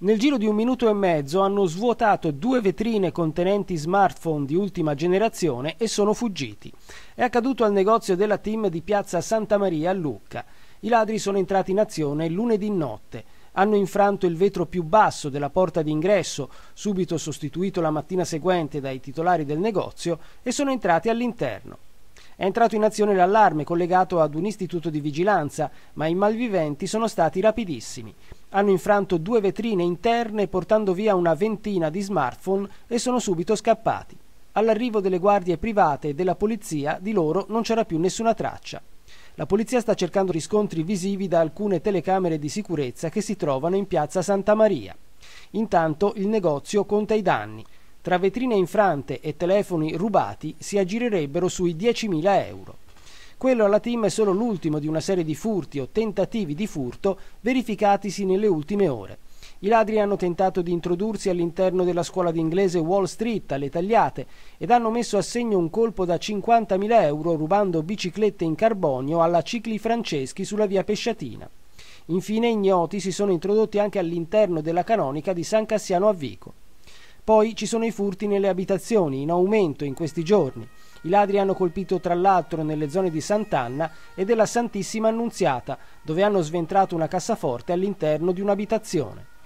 Nel giro di un minuto e mezzo hanno svuotato due vetrine contenenti smartphone di ultima generazione e sono fuggiti. È accaduto al negozio della team di piazza Santa Maria a Lucca. I ladri sono entrati in azione lunedì notte. Hanno infranto il vetro più basso della porta d'ingresso, subito sostituito la mattina seguente dai titolari del negozio, e sono entrati all'interno. È entrato in azione l'allarme collegato ad un istituto di vigilanza, ma i malviventi sono stati rapidissimi. Hanno infranto due vetrine interne portando via una ventina di smartphone e sono subito scappati. All'arrivo delle guardie private e della polizia di loro non c'era più nessuna traccia. La polizia sta cercando riscontri visivi da alcune telecamere di sicurezza che si trovano in piazza Santa Maria. Intanto il negozio conta i danni. Tra vetrine infrante e telefoni rubati si aggirerebbero sui 10.000 euro. Quello alla team è solo l'ultimo di una serie di furti o tentativi di furto verificatisi nelle ultime ore. I ladri hanno tentato di introdursi all'interno della scuola d'inglese Wall Street alle tagliate ed hanno messo a segno un colpo da 50.000 euro rubando biciclette in carbonio alla Cicli Franceschi sulla via Pesciatina. Infine ignoti si sono introdotti anche all'interno della canonica di San Cassiano a Vico. Poi ci sono i furti nelle abitazioni, in aumento in questi giorni. I ladri hanno colpito tra l'altro nelle zone di Sant'Anna e della Santissima Annunziata, dove hanno sventrato una cassaforte all'interno di un'abitazione.